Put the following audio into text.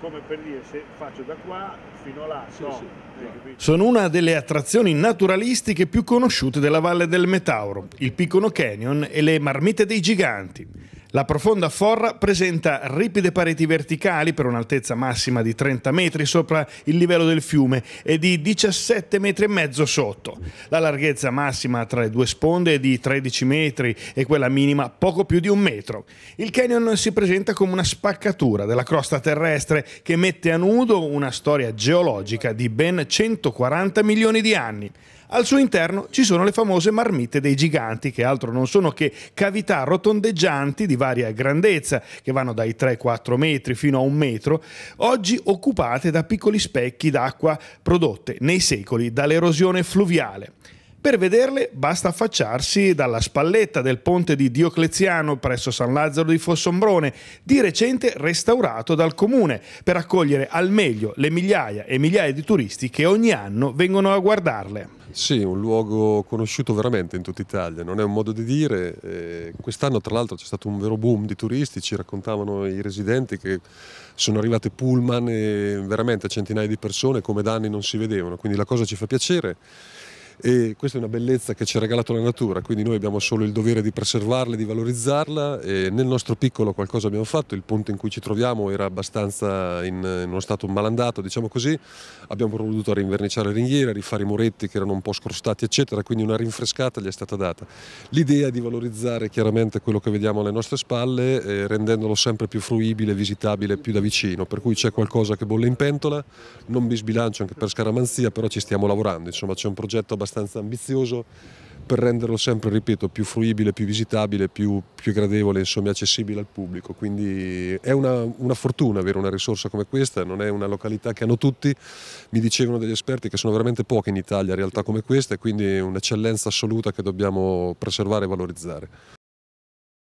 come per dire se faccio da qua fino là sì, no. sì. sono una delle attrazioni naturalistiche più conosciute della Valle del Metauro, il Piccolo Canyon e le marmite dei giganti. La profonda forra presenta ripide pareti verticali per un'altezza massima di 30 metri sopra il livello del fiume e di 17 metri e mezzo sotto. La larghezza massima tra le due sponde è di 13 metri e quella minima poco più di un metro. Il canyon si presenta come una spaccatura della crosta terrestre che mette a nudo una storia geologica di ben 140 milioni di anni. Al suo interno ci sono le famose marmitte dei giganti, che altro non sono che cavità rotondeggianti di varia grandezza, che vanno dai 3-4 metri fino a un metro, oggi occupate da piccoli specchi d'acqua prodotte nei secoli dall'erosione fluviale. Per vederle basta affacciarsi dalla spalletta del ponte di Diocleziano presso San Lazzaro di Fossombrone, di recente restaurato dal comune, per accogliere al meglio le migliaia e migliaia di turisti che ogni anno vengono a guardarle. Sì, un luogo conosciuto veramente in tutta Italia, non è un modo di dire. Eh, quest'anno tra l'altro c'è stato un vero boom di turisti, ci raccontavano i residenti che sono arrivate pullman e veramente centinaia di persone come da anni non si vedevano, quindi la cosa ci fa piacere e questa è una bellezza che ci ha regalato la natura, quindi noi abbiamo solo il dovere di preservarla e di valorizzarla e nel nostro piccolo qualcosa abbiamo fatto, il ponte in cui ci troviamo era abbastanza in, in uno stato malandato, diciamo così, abbiamo provveduto a rinverniciare le ringhiere, a rifare i muretti che erano un po' scrostati eccetera, quindi una rinfrescata gli è stata data. L'idea è di valorizzare chiaramente quello che vediamo alle nostre spalle eh, rendendolo sempre più fruibile, visitabile, più da vicino, per cui c'è qualcosa che bolle in pentola, non mi sbilancio anche per scaramanzia, però ci stiamo lavorando, insomma c'è un progetto abbastanza abbastanza ambizioso per renderlo sempre, ripeto, più fruibile, più visitabile, più, più gradevole, insomma, accessibile al pubblico. Quindi è una, una, fortuna avere una risorsa come questa, non è una località che hanno tutti, mi dicevano degli esperti che sono veramente pochi in Italia realtà come questa e quindi è un'eccellenza assoluta che dobbiamo preservare e valorizzare.